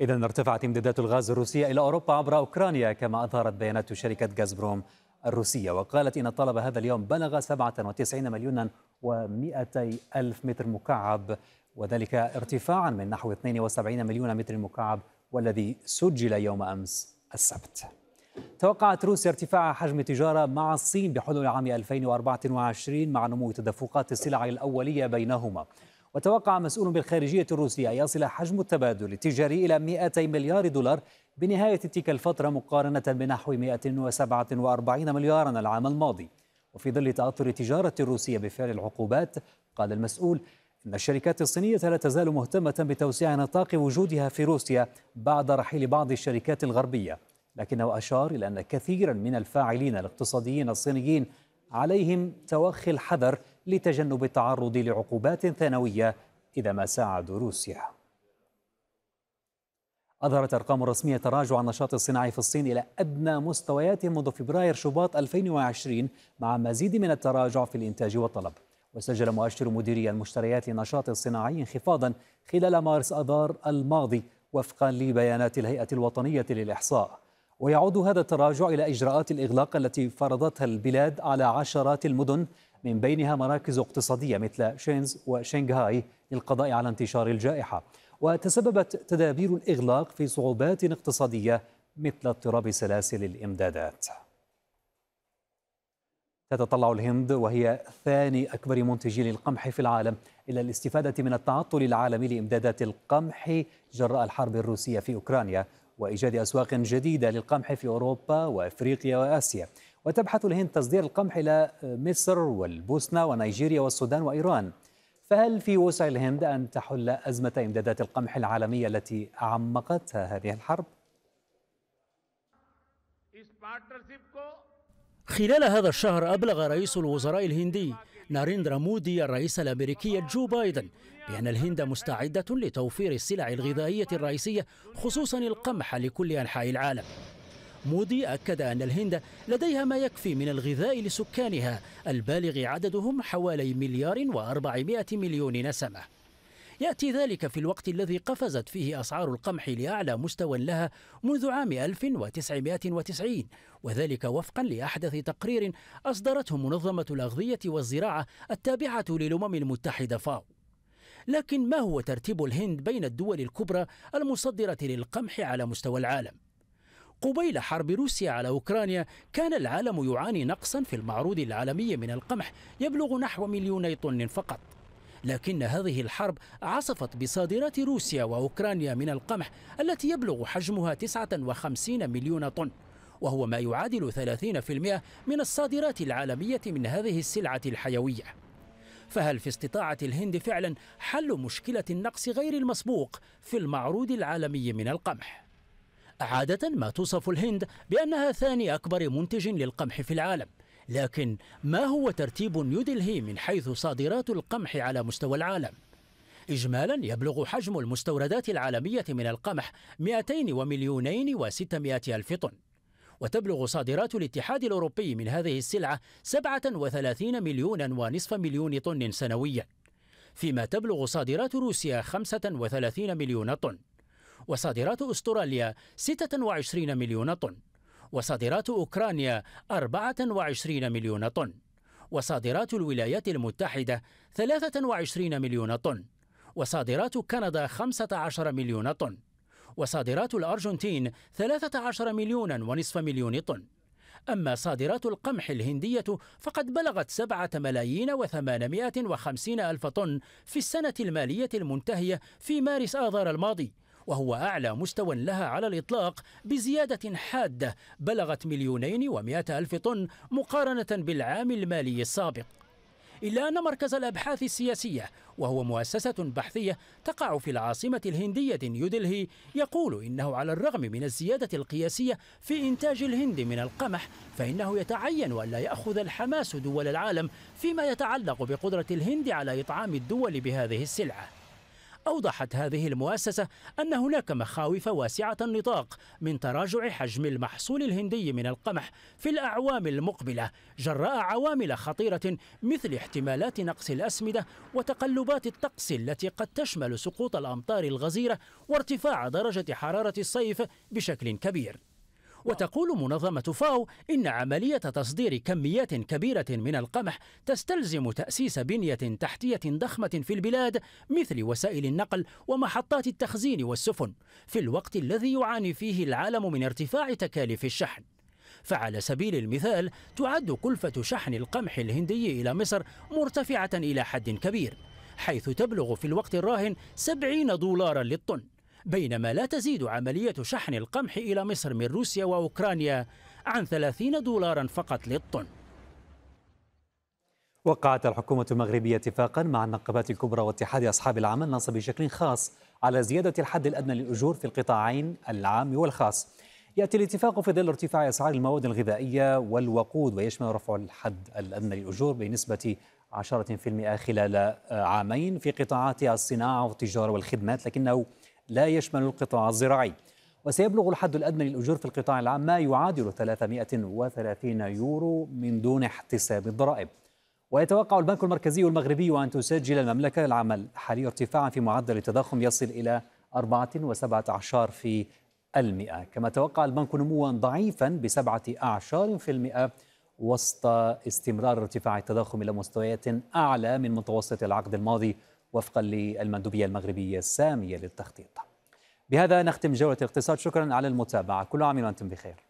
إذا ارتفعت إمدادات الغاز الروسية إلى أوروبا عبر أوكرانيا كما أظهرت بيانات شركة غازبروم الروسية وقالت إن الطلب هذا اليوم بلغ 97 مليونا و200 ألف متر مكعب وذلك ارتفاعا من نحو 72 مليون متر مكعب والذي سجل يوم أمس السبت توقعت روسيا ارتفاع حجم التجارة مع الصين بحلول عام 2024 مع نمو تدفقات السلع الأولية بينهما وتوقع مسؤول بالخارجية الروسية أن يصل حجم التبادل التجاري إلى 200 مليار دولار بنهاية تلك الفترة مقارنة بنحو 147 مليارا العام الماضي وفي ظل تأثر التجارة الروسية بفعل العقوبات قال المسؤول إن الشركات الصينية لا تزال مهتمة بتوسيع نطاق وجودها في روسيا بعد رحيل بعض الشركات الغربية لكنه أشار إلى أن كثيرا من الفاعلين الاقتصاديين الصينيين عليهم توخي الحذر لتجنب التعرض لعقوبات ثانوية إذا ما ساعد روسيا أظهرت أرقام رسمية تراجع النشاط الصناعي في الصين إلى أدنى مستوياته منذ فبراير شباط 2020 مع مزيد من التراجع في الإنتاج والطلب وسجل مؤشر مديرية المشتريات للنشاط الصناعي انخفاضا خلال مارس أذار الماضي وفقا لبيانات الهيئة الوطنية للإحصاء ويعود هذا التراجع إلى إجراءات الإغلاق التي فرضتها البلاد على عشرات المدن من بينها مراكز اقتصادية مثل شينز وشنغهاي للقضاء على انتشار الجائحة وتسببت تدابير الإغلاق في صعوبات اقتصادية مثل اضطراب سلاسل الإمدادات تتطلع الهند وهي ثاني أكبر منتجي للقمح في العالم إلى الاستفادة من التعطل العالمي لإمدادات القمح جراء الحرب الروسية في أوكرانيا وإيجاد أسواق جديدة للقمح في أوروبا وأفريقيا وآسيا وتبحث الهند تصدير القمح إلى مصر والبوسنة ونيجيريا والسودان وإيران فهل في وسع الهند أن تحل أزمة إمدادات القمح العالمية التي أعمقتها هذه الحرب؟ خلال هذا الشهر أبلغ رئيس الوزراء الهندي ناريندرا مودي الرئيس الأمريكي جو بايدن بأن الهند مستعدة لتوفير السلع الغذائية الرئيسية خصوصا القمح لكل أنحاء العالم مودي أكد أن الهند لديها ما يكفي من الغذاء لسكانها البالغ عددهم حوالي مليار وأربعمائة مليون نسمة يأتي ذلك في الوقت الذي قفزت فيه أسعار القمح لأعلى مستوى لها منذ عام 1990 وذلك وفقا لأحدث تقرير أصدرته منظمة الأغذية والزراعة التابعة للأمم المتحدة فاو لكن ما هو ترتيب الهند بين الدول الكبرى المصدرة للقمح على مستوى العالم؟ قبيل حرب روسيا على أوكرانيا كان العالم يعاني نقصا في المعروض العالمي من القمح يبلغ نحو مليوني طن فقط لكن هذه الحرب عصفت بصادرات روسيا وأوكرانيا من القمح التي يبلغ حجمها 59 مليون طن وهو ما يعادل 30% من الصادرات العالمية من هذه السلعة الحيوية فهل في استطاعة الهند فعلا حل مشكلة النقص غير المسبوق في المعروض العالمي من القمح؟ عادة ما توصف الهند بأنها ثاني أكبر منتج للقمح في العالم لكن ما هو ترتيب نيودلهي من حيث صادرات القمح على مستوى العالم؟ إجمالا يبلغ حجم المستوردات العالمية من القمح 200 ومليونين و600 ألف طن وتبلغ صادرات الاتحاد الأوروبي من هذه السلعة 37 مليونا ونصف مليون طن سنويا فيما تبلغ صادرات روسيا 35 مليون طن وصادرات أستراليا 26 مليون طن وصادرات أوكرانيا 24 مليون طن وصادرات الولايات المتحدة 23 مليون طن وصادرات كندا 15 مليون طن وصادرات الأرجنتين 13 مليون ونصف مليون طن أما صادرات القمح الهندية فقد بلغت 7 ملايين و850 ألف طن في السنة المالية المنتهية في مارس آذار الماضي وهو أعلى مستوى لها على الإطلاق بزيادة حادة بلغت مليونين ومئة ألف طن مقارنة بالعام المالي السابق إلا أن مركز الأبحاث السياسية وهو مؤسسة بحثية تقع في العاصمة الهندية نيودلهي يقول إنه على الرغم من الزيادة القياسية في إنتاج الهند من القمح فإنه يتعين ألا يأخذ الحماس دول العالم فيما يتعلق بقدرة الهند على إطعام الدول بهذه السلعة أوضحت هذه المؤسسة أن هناك مخاوف واسعة النطاق من تراجع حجم المحصول الهندي من القمح في الأعوام المقبلة جراء عوامل خطيرة مثل احتمالات نقص الأسمدة وتقلبات الطقس التي قد تشمل سقوط الأمطار الغزيرة وارتفاع درجة حرارة الصيف بشكل كبير وتقول منظمة فاو إن عملية تصدير كميات كبيرة من القمح تستلزم تأسيس بنية تحتية ضخمة في البلاد مثل وسائل النقل ومحطات التخزين والسفن في الوقت الذي يعاني فيه العالم من ارتفاع تكاليف الشحن فعلى سبيل المثال تعد كلفة شحن القمح الهندي إلى مصر مرتفعة إلى حد كبير حيث تبلغ في الوقت الراهن 70 دولارا للطن بينما لا تزيد عملية شحن القمح إلى مصر من روسيا وأوكرانيا عن 30 دولارا فقط للطن وقعت الحكومة المغربية اتفاقا مع النقابات الكبرى واتحاد أصحاب العمل نص بشكل خاص على زيادة الحد الأدنى للأجور في القطاعين العام والخاص يأتي الاتفاق في ظل ارتفاع أسعار المواد الغذائية والوقود ويشمل رفع الحد الأدنى للأجور بنسبة 10% خلال عامين في قطاعات الصناعة والتجارة والخدمات لكنه لا يشمل القطاع الزراعي وسيبلغ الحد الأدنى للأجور في القطاع العام ما يعادل 330 يورو من دون احتساب الضرائب ويتوقع البنك المركزي المغربي أن تسجل المملكة العام الحالي ارتفاعا في معدل التضخم يصل إلى 4.17 في المئة كما توقع البنك نموا ضعيفا بسبعة أعشار في المئة وسط استمرار ارتفاع التضخم إلى مستويات أعلى من متوسط العقد الماضي وفقا للمندوبية المغربية السامية للتخطيط بهذا نختم جولة الاقتصاد شكرا على المتابعة كل عام وأنتم بخير